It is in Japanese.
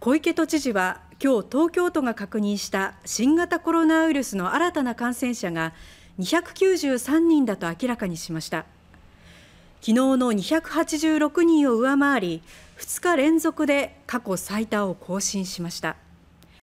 小池都知事は今日東京都が確認した新型コロナウイルスの新たな感染者が293人だと明らかにしました昨日の286人を上回り2日連続で過去最多を更新しました。